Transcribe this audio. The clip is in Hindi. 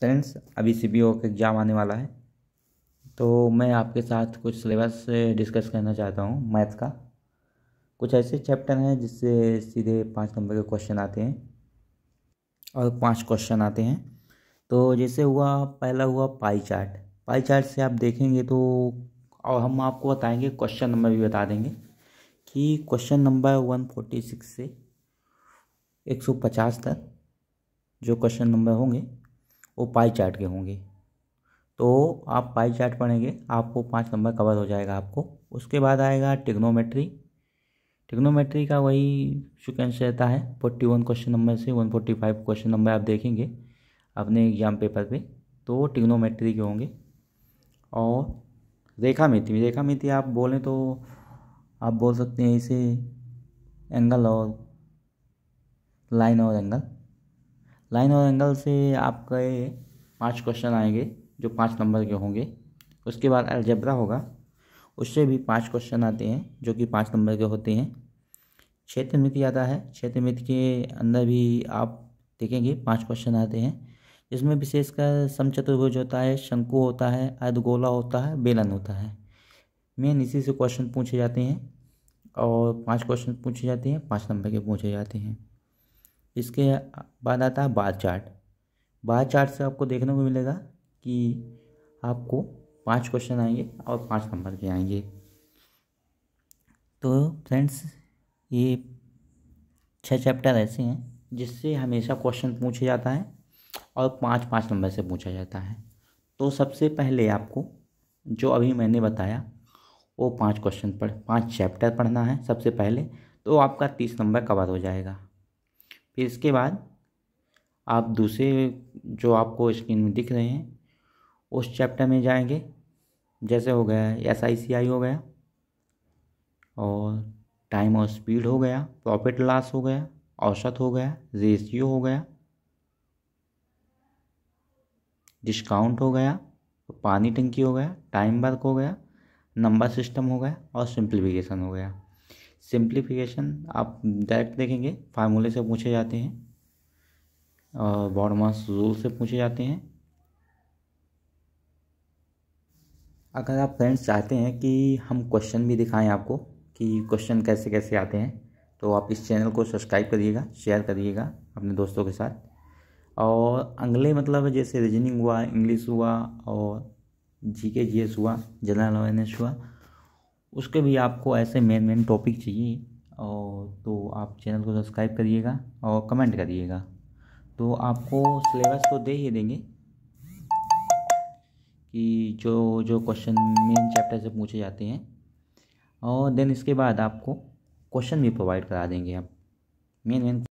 फ्रेंड्स अभी सी बी ओ का एग्ज़ाम आने वाला है तो मैं आपके साथ कुछ सिलेबस डिस्कस करना चाहता हूँ मैथ का कुछ ऐसे चैप्टर हैं जिससे सीधे पाँच नंबर के क्वेश्चन आते हैं और पांच क्वेश्चन आते हैं तो जैसे हुआ पहला हुआ पाई चार्ट पाई चार्ट से आप देखेंगे तो और हम आपको बताएंगे क्वेश्चन नंबर भी बता देंगे कि question number one forty six से एक सौ पचास तक जो क्वेश्चन नंबर होंगे वो पाई चार्ट के होंगे तो आप पाई चार्ट पढ़ेंगे आपको पाँच नंबर कवर हो जाएगा आपको उसके बाद आएगा टिग्नोमेट्री टिग्नोमेट्री का वही सिक्वेंस रहता है फोर्टी वन क्वेश्चन नंबर से one forty five question number आप देखेंगे अपने एग्जाम पेपर पे तो टिग्नोमेट्री के होंगे और रेखा मिति रेखा मिति आप बोलें तो आप बोल सकते हैं इसे एंगल और लाइन और एंगल लाइन और एंगल से आपके पांच क्वेश्चन आएंगे जो पाँच नंबर के होंगे उसके बाद अलजबरा होगा उससे भी पाँच क्वेश्चन आते हैं जो कि पाँच नंबर के होते हैं क्षेत्र मित्र आता है क्षेत्र मिति के अंदर भी आप देखेंगे पाँच क्वेश्चन आते हैं जिसमें विशेषकर समचतुर्भुज होता है शंकु होता है अर्धगोला होता है बेलन होता है मेन इसी से क्वेश्चन पूछे जाते हैं और पांच क्वेश्चन पूछे जाते हैं पांच नंबर के पूछे जाते हैं इसके बाद आता है बार चार्ट बार चार्ट से आपको देखने को मिलेगा कि आपको पांच क्वेश्चन आएंगे और पांच नंबर के आएंगे तो फ्रेंड्स ये छः चैप्टर ऐसे हैं जिससे हमेशा क्वेश्चन पूछा जाता है और पाँच पाँच नंबर से पूछा जाता है तो सबसे पहले आपको जो अभी मैंने बताया वो पांच क्वेश्चन पढ़ पांच चैप्टर पढ़ना है सबसे पहले तो आपका तीस नंबर कवर हो जाएगा इसके बाद आप दूसरे जो आपको स्क्रीन में दिख रहे हैं उस चैप्टर में जाएंगे जैसे हो गया एस आई सी आई हो गया और टाइम और स्पीड हो गया प्रॉफिट लॉस हो गया औसत हो गया रेशियो हो गया डिस्काउंट हो गया पानी टंकी हो गया टाइम वर्क हो गया नंबर सिस्टम हो गया और सिंप्लीफिकेशन हो गया सिंप्लीफिकेशन आप डायरेक्ट देखेंगे फार्मूले से पूछे जाते हैं और मास रूल से पूछे जाते हैं अगर आप फ्रेंड्स चाहते हैं कि हम क्वेश्चन भी दिखाएं आपको कि क्वेश्चन कैसे कैसे आते हैं तो आप इस चैनल को सब्सक्राइब करिएगा शेयर करिएगा अपने दोस्तों के साथ और अगले मतलब जैसे रीजनिंग हुआ इंग्लिश हुआ और जी के जी एस हुआ जनरल अवेयरनेस हुआ उसके भी आपको ऐसे मेन मेन टॉपिक चाहिए और तो आप चैनल को सब्सक्राइब करिएगा और कमेंट करिएगा तो आपको सिलेबस तो दे ही देंगे कि जो जो क्वेश्चन मेन चैप्टर से पूछे जाते हैं और देन इसके बाद आपको क्वेश्चन भी प्रोवाइड करा देंगे आप मेन मेन